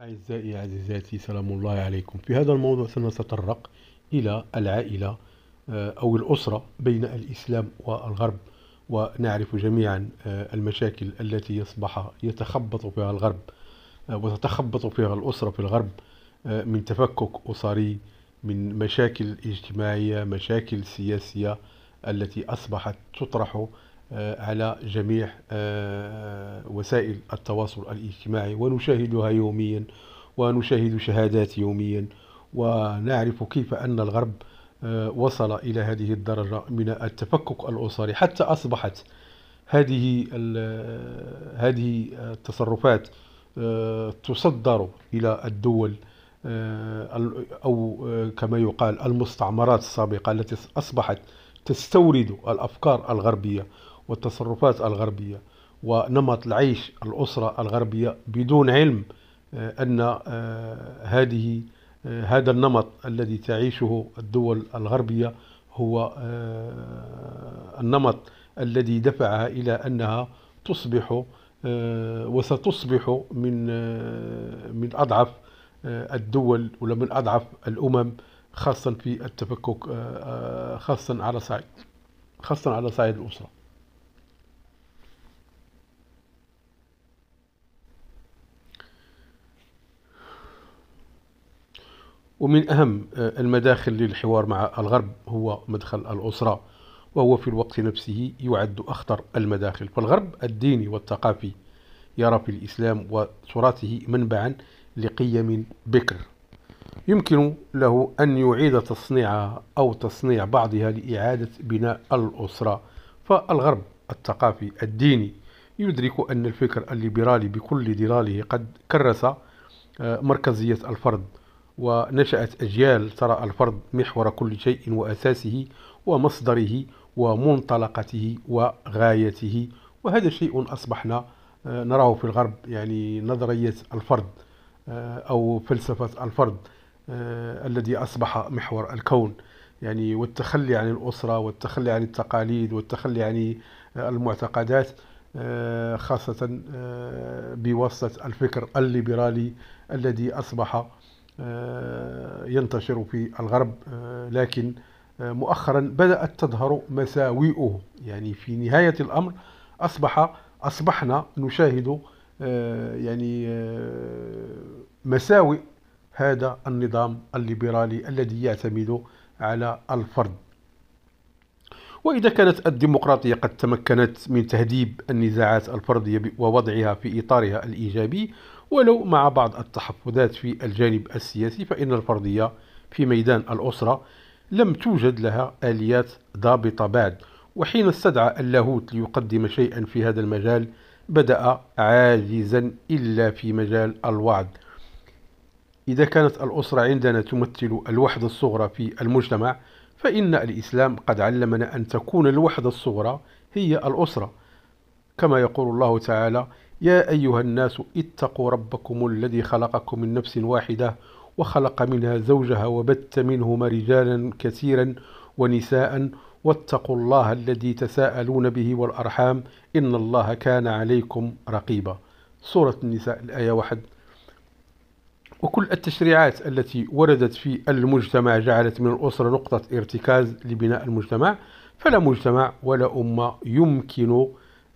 أعزائي عزيزاتي سلام الله عليكم في هذا الموضوع سنتطرق إلى العائلة آه، أو الأسرة بين الإسلام والغرب ونعرف جميعا آه، المشاكل التي يصبح يتخبط فيها الغرب آه، وتتخبط فيها الأسرة في الغرب من تفكك أسري من مشاكل اجتماعية مشاكل سياسية التي أصبحت تطرح على جميع وسائل التواصل الاجتماعي ونشاهدها يوميا ونشاهد شهادات يوميا ونعرف كيف أن الغرب آه، وصل إلى هذه الدرجة من التفكك الأسري حتى أصبحت هذه آه، هذه التصرفات آه، تصدر إلى الدول أو كما يقال المستعمرات السابقة التي أصبحت تستورد الأفكار الغربية والتصرفات الغربية ونمط العيش الأسرة الغربية بدون علم آه، أن آه، هذه آه، هذا النمط الذي تعيشه الدول الغربية هو النمط الذي دفعها إلى أنها تصبح وستصبح من من أضعف الدول ولا من أضعف الأمم خاصة في التفكك خاصة على صعيد خاصة على صعيد الأسرة ومن أهم آه، المداخل للحوار مع الغرب هو مدخل الأسرة وهو في الوقت نفسه يعد أخطر المداخل فالغرب الديني والثقافي يرى في الإسلام وتراثه منبعا لقيم بكر يمكن له أن يعيد تصنيعها أو تصنيع بعضها لإعادة بناء الأسرة فالغرب الثقافي الديني يدرك أن الفكر الليبرالي بكل دلاله قد كرس آه، مركزية الفرد ونشأت أجيال ترى الفرد محور كل شيء وأساسه ومصدره ومنطلقته وغايته وهذا شيء أصبحنا آه، نراه في الغرب يعني نظرية الفرد آه، أو فلسفة الفرد آه، الذي أصبح محور الكون يعني والتخلي عن الأسرة والتخلي عن التقاليد والتخلي عن المعتقدات خاصة بواسطة الفكر الليبرالي الذي أصبح آه، ينتشر في الغرب آه، لكن آه، مؤخرا بدأت تظهر مساوئه يعني في نهاية الأمر أصبح أصبحنا نشاهد يعني مساوئ هذا النظام الليبرالي الذي يعتمد على الفرد وإذا كانت الديمقراطية قد تمكنت من تهديب النزاعات الفردية ووضعها في إطارها الإيجابي ولو مع بعض التحفظات في الجانب السياسي فإن الفرضية في ميدان الأسرة لم توجد لها آليات ضابطة بعد وحين استدعى اللاهوت ليقدم شيئا في هذا المجال بدأ عاجزا إلا في مجال الوعد إذا كانت الأسرة عندنا تمثل الوحدة الصغرى في المجتمع فإن الإسلام قد علمنا أن تكون الوحدة الصغرى هي الأسرة كما يقول الله تعالى يا أيها الناس اتقوا ربكم الذي خلقكم من نفس واحدة وخلق منها زوجها وبت منهما رجالا كثيرا ونساء واتقوا الله الذي تساءلون به والأرحام إن الله كان عليكم رقيبا سورة النساء الآية واحد وكل التشريعات التي وردت في المجتمع جعلت من الأسرة نقطة ارتكاز لبناء المجتمع فلا مجتمع ولا أمة يمكن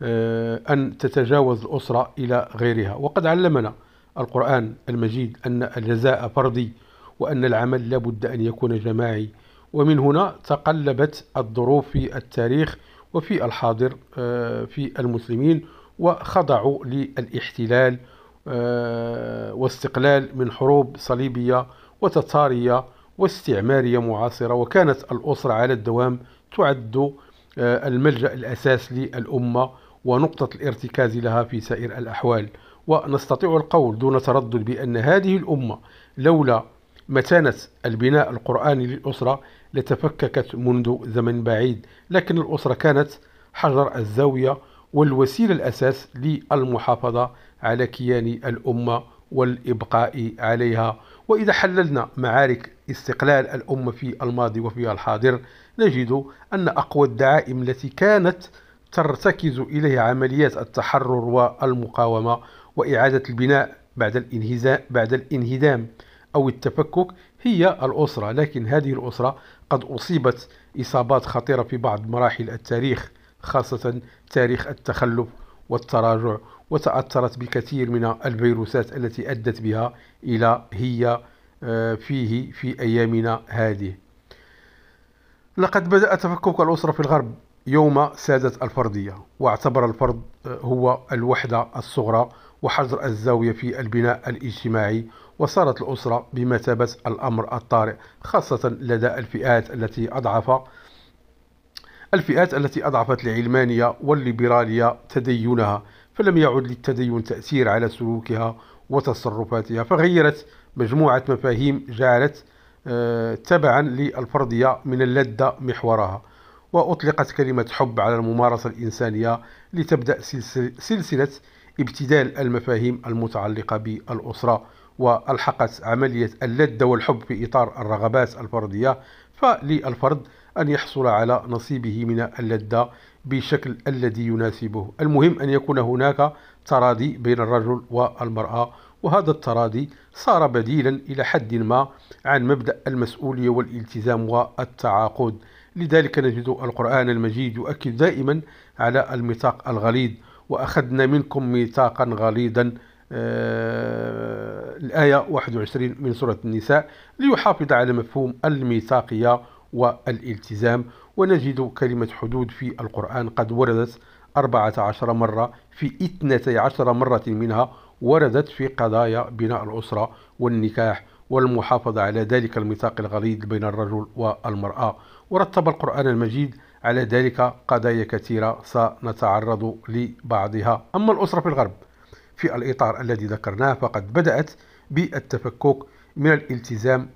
آه، أن تتجاوز الأسرة إلى غيرها وقد علمنا القرآن المجيد أن الجزاء فردي وأن العمل لابد أن يكون جماعي ومن هنا تقلبت الظروف في التاريخ وفي الحاضر آه، في المسلمين وخضعوا للاحتلال آه، واستقلال من حروب صليبية وتتارية واستعمارية معاصرة وكانت الأسرة على الدوام تعد الملجأ الأساس للأمة ونقطة الارتكاز لها في سائر الأحوال ونستطيع القول دون تردد بأن هذه الأمة لولا متانة البناء القرآني للأسرة لتفككت منذ زمن بعيد لكن الأسرة كانت حجر الزاوية والوسيلة الأساس للمحافظة على كيان الأمة والإبقاء عليها وإذا حللنا معارك استقلال الأمة في الماضي وفي الحاضر نجد أن أقوى الدعائم التي كانت ترتكز إليه عمليات التحرر والمقاومة وإعادة البناء بعد الانهزام بعد الانهدام أو التفكك هي الأسرة لكن هذه الأسرة قد أصيبت إصابات خطيرة في بعض مراحل التاريخ خاصة تاريخ التخلف والتراجع وتأثرت بكثير من الفيروسات التي أدت بها إلى هي آه، فيه في أيامنا هذه لقد بدأ تفكك الأسرة في الغرب يوم سادت الفردية واعتبر الفرد آه، هو الوحدة الصغرى وحجر الزاوية في البناء الاجتماعي وصارت الأسرة بمثابة الأمر الطارئ خاصة لدى الفئات التي أضعف الفئات التي أضعفت العلمانية والليبرالية تدينها فلم يعد للتدين تأثير على سلوكها وتصرفاتها فغيرت مجموعة مفاهيم جعلت آه، تبعا للفرضية من اللذة محورها وأطلقت كلمة حب على الممارسة الإنسانية لتبدأ سلسلة ابتدال المفاهيم المتعلقة بالأسرة وألحقت عملية اللذة والحب في إطار الرغبات الفردية فللفرد أن يحصل على نصيبه من اللذة بشكل الذي يناسبه المهم أن يكون هناك تراضي بين الرجل والمرأة وهذا التراضي صار بديلا إلى حد ما عن مبدأ المسؤولية والالتزام والتعاقد لذلك نجد القرآن المجيد يؤكد دائما على الميثاق الغليظ وأخذنا منكم ميثاقا غليظا آه الآية 21 من سورة النساء ليحافظ على مفهوم الميثاقية والالتزام ونجد كلمة حدود في القرآن قد وردت 14 مرة في 12 مرة منها وردت في قضايا بناء الأسرة والنكاح والمحافظة على ذلك الميثاق الغليظ بين الرجل والمرأة ورتب القرآن المجيد على ذلك قضايا كثيرة سنتعرض لبعضها أما الأسرة في الغرب في الإطار الذي ذكرناه فقد بدأت بالتفكك من الالتزام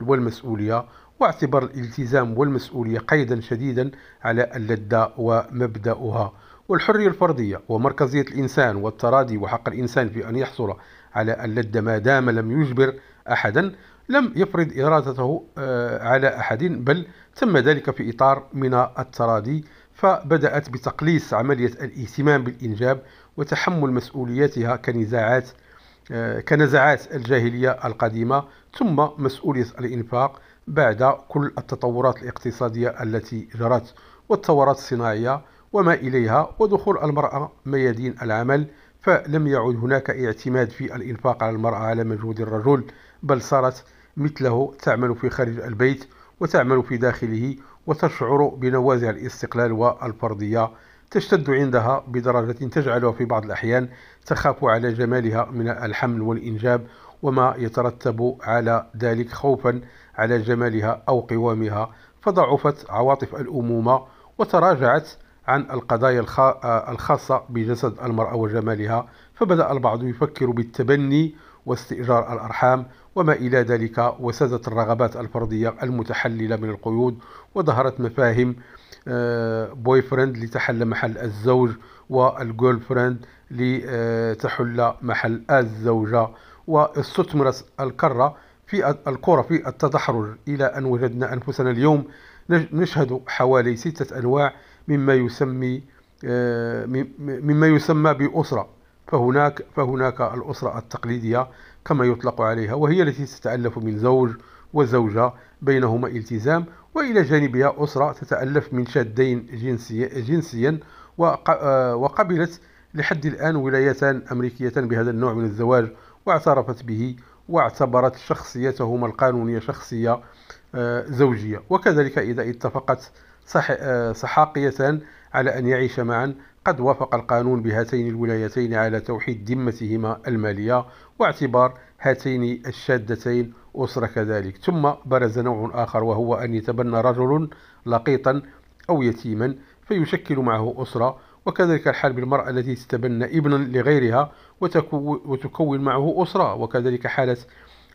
والمسؤولية واعتبر الالتزام والمسؤولية قيدا شديدا على اللذة ومبدأها والحرية الفردية ومركزية الإنسان والتراضي وحق الإنسان في أن يحصل على اللذة ما دام لم يجبر أحدا لم يفرض إرادته آه، على أحد بل تم ذلك في إطار من التراضي فبدأت بتقليص عملية الاهتمام بالإنجاب وتحمل مسؤولياتها كنزاعات آه، كنزعات الجاهلية القديمة ثم مسؤولية الإنفاق بعد كل التطورات الاقتصادية التي جرت والثورات الصناعية وما إليها ودخول المرأة ميادين العمل فلم يعد هناك اعتماد في الإنفاق على المرأة على مجهود الرجل بل صارت مثله تعمل في خارج البيت وتعمل في داخله وتشعر بنوازع الاستقلال والفردية تشتد عندها بدرجة تجعلها في بعض الأحيان تخاف على جمالها من الحمل والإنجاب وما يترتب على ذلك خوفا على جمالها أو قوامها فضعفت عواطف الأمومة وتراجعت عن القضايا آه، الخاصة بجسد المرأة وجمالها فبدأ البعض يفكر بالتبني واستئجار الأرحام وما إلى ذلك وسادت الرغبات الفردية المتحللة من القيود وظهرت مفاهيم بوي آه، فريند لتحل محل الزوج والجول فريند لتحل محل الزوجة واستثمرت الكرة في الكرة في التدحرج إلى أن وجدنا أنفسنا اليوم نشهد حوالي ستة أنواع مما يسمي آه، مما يسمى بأسرة فهناك فهناك الأسرة التقليدية كما يطلق عليها وهي التي تتألف من زوج وزوجة بينهما التزام وإلى جانبها أسرة تتألف من شادين جنسي جنسيا آه، وقبلت لحد الآن ولايتان أمريكيتان بهذا النوع من الزواج واعترفت به واعتبرت شخصيتهما القانونية شخصية آه، زوجية وكذلك إذا اتفقت صح سحاقية آه، على أن يعيش معا قد وافق القانون بهاتين الولايتين على توحيد ذمتهما المالية واعتبار هاتين الشادتين أسرة كذلك ثم برز نوع آخر وهو أن يتبنى رجل لقيطا أو يتيما فيشكل معه أسرة وكذلك الحال بالمرأة التي تتبنى ابنا لغيرها وتكون معه أسرة وكذلك حالة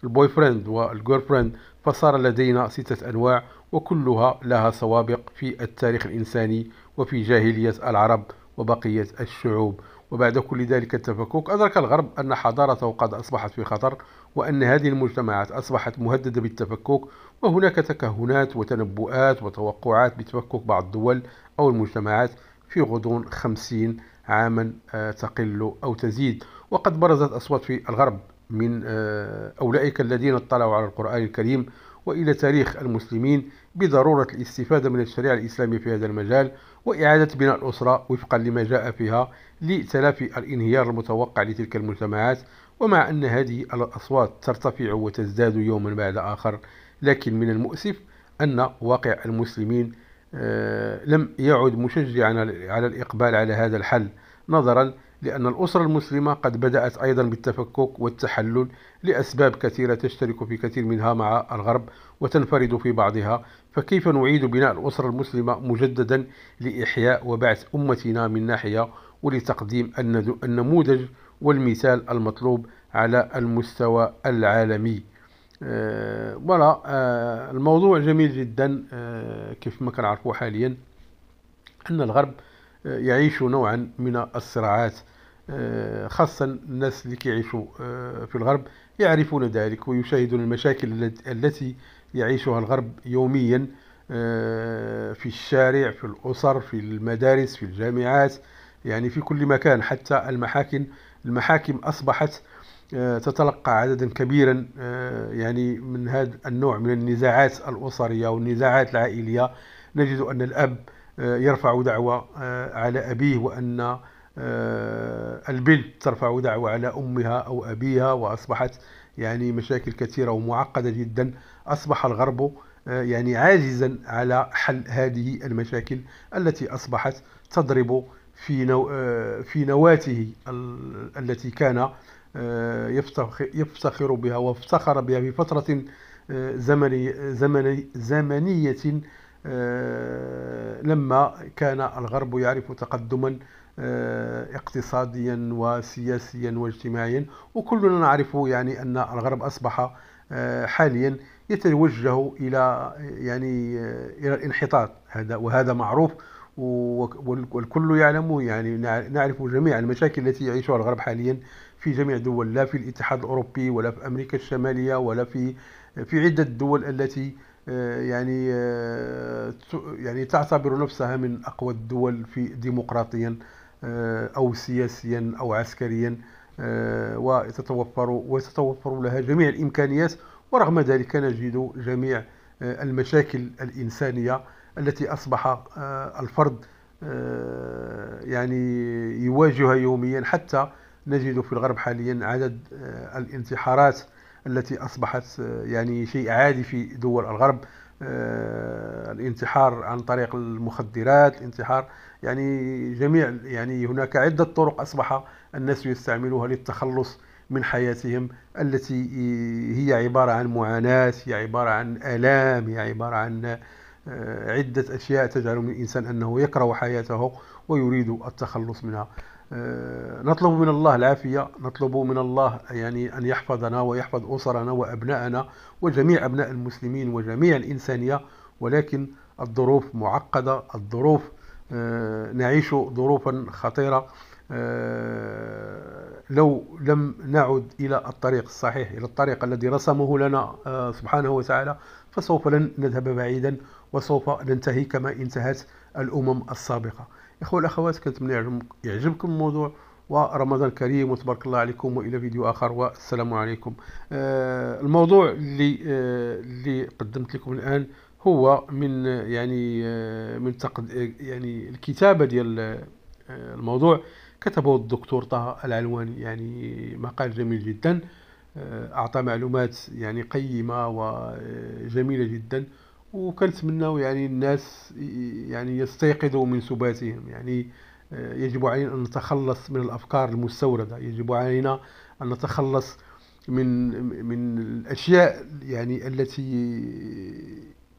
البوي فريند والجيرل فريند فصار لدينا ستة أنواع وكلها لها سوابق في التاريخ الإنساني وفي جاهلية العرب وبقية الشعوب وبعد كل ذلك التفكك أدرك الغرب أن حضارته قد أصبحت في خطر وأن هذه المجتمعات أصبحت مهددة بالتفكك وهناك تكهنات وتنبؤات وتوقعات بتفكك بعض الدول أو المجتمعات في غضون خمسين عاما آه، تقل أو تزيد وقد برزت أصوات في الغرب من آه، أولئك الذين اطلعوا على القرآن الكريم وإلى تاريخ المسلمين بضرورة الاستفادة من الشريعة الإسلامية في هذا المجال وإعادة بناء الأسرة وفقا لما جاء فيها لتلافي الانهيار المتوقع لتلك المجتمعات ومع أن هذه الأصوات ترتفع وتزداد يوما بعد آخر لكن من المؤسف أن واقع المسلمين آه، لم يعد مشجعا على الإقبال على هذا الحل نظرا لأن الأسرة المسلمة قد بدأت أيضا بالتفكك والتحلل لأسباب كثيرة تشترك في كثير منها مع الغرب وتنفرد في بعضها فكيف نعيد بناء الأسرة المسلمة مجددا لإحياء وبعث أمتنا من ناحية ولتقديم النموذج والمثال المطلوب على المستوى العالمي آه، ولا آه، الموضوع جميل جدا آه، كيف ما كنعرفوا حاليا أن الغرب يعيش نوعا من الصراعات آه، خاصة الناس اللي كيعيشوا آه، في الغرب يعرفون ذلك ويشاهدون المشاكل التي يعيشها الغرب يوميا آه، في الشارع في الأسر في المدارس في الجامعات يعني في كل مكان حتى المحاكم المحاكم أصبحت تتلقى عددا كبيرا يعني من هذا النوع من النزاعات الأسرية والنزاعات العائلية نجد أن الأب يرفع دعوة على أبيه وأن آه، البنت ترفع دعوى على أمها أو أبيها وأصبحت يعني مشاكل كثيرة ومعقدة جدا أصبح الغرب آه، يعني عاجزا على حل هذه المشاكل التي أصبحت تضرب في نو آه، في نواته التي كان يفتخر بها وافتخر بها في فترة زمني زمني زمنية لما كان الغرب يعرف تقدما آه، اقتصاديا وسياسيا واجتماعيا وكلنا نعرف يعني أن الغرب أصبح آه، حاليا يتوجه إلى يعني آه، إلى الانحطاط هذا وهذا معروف والكل يعلم يعني نعرف جميع المشاكل التي يعيشها الغرب حاليا في جميع الدول لا في الاتحاد الاوروبي ولا في امريكا الشماليه ولا في في عده دول التي يعني يعني تعتبر نفسها من اقوى الدول في ديمقراطيا آه، او سياسيا او عسكريا آه، وتتوفر وتتوفر لها جميع الامكانيات ورغم ذلك نجد جميع آه، المشاكل الانسانيه التي اصبح الفرد يعني يواجهها يوميا حتى نجد في الغرب حاليا عدد الانتحارات التي اصبحت يعني شيء عادي في دول الغرب آه، الانتحار عن طريق المخدرات انتحار يعني جميع يعني هناك عدة طرق أصبح الناس يستعملوها للتخلص من حياتهم التي هي عبارة عن معاناة هي عبارة عن آلام هي عبارة عن آه، عدة أشياء تجعل من الإنسان أنه يكره حياته ويريد التخلص منها آه، نطلب من الله العافية نطلب من الله يعني أن يحفظنا ويحفظ أسرنا وأبناءنا وجميع أبناء المسلمين وجميع الإنسانية ولكن الظروف معقدة الظروف آه، نعيش ظروفا خطيرة آه، لو لم نعد إلى الطريق الصحيح إلى الطريق الذي رسمه لنا سبحانه وتعالى فسوف لن نذهب بعيدا وسوف ننتهي كما انتهت الأمم السابقة اخوة والاخوات كنتمنى يعجبكم الموضوع ورمضان كريم وتبارك الله عليكم والى فيديو اخر والسلام عليكم آه الموضوع اللي آه اللي قدمت لكم الان هو من يعني آه من تقد يعني الكتابه ديال آه، الموضوع كتبه الدكتور طه العلواني يعني مقال جميل جدا آه، اعطى معلومات يعني قيمه وجميله جدا وكنتمناو يعني الناس يعني يستيقظوا من سباتهم يعني آه، يجب علينا ان نتخلص من الافكار المستورده يجب علينا ان نتخلص من من الاشياء يعني التي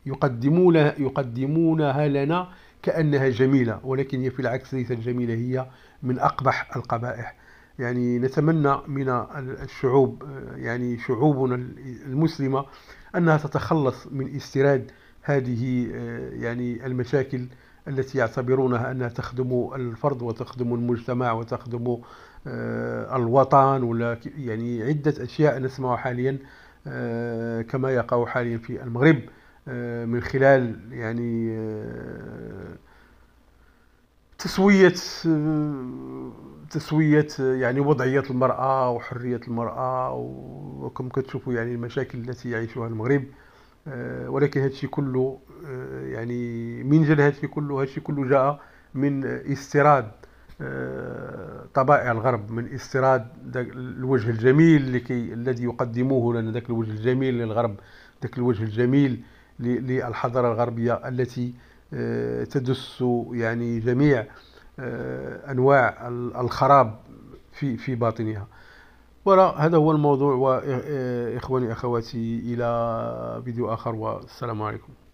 يقدمون يقدمونها لنا كانها جميله ولكن هي في العكس ليست جميله هي من اقبح القبائح يعني نتمنى من الشعوب آه، يعني شعوبنا المسلمه انها تتخلص من استيراد هذه آه، يعني المشاكل التي يعتبرونها انها تخدم الفرد وتخدم المجتمع وتخدم آه، الوطن ولا يعني عده اشياء نسمعها حاليا آه، كما يقع حاليا في المغرب من خلال يعني تسوية تسوية يعني وضعية المرأة وحرية المرأة وكم كتشوفوا يعني المشاكل التي يعيشها المغرب آه، ولكن هادشي كله آه، يعني من هذا هادشي كله هادشي كله جاء من استيراد آه، طبائع الغرب من استيراد الوجه الجميل لكي الذي يقدموه لنا ذاك الوجه الجميل للغرب ذاك الوجه الجميل للحضاره الغربيه التي تدس يعني جميع انواع الخراب في في باطنها هذا هو الموضوع وإخواني أخواتي إلى فيديو آخر والسلام عليكم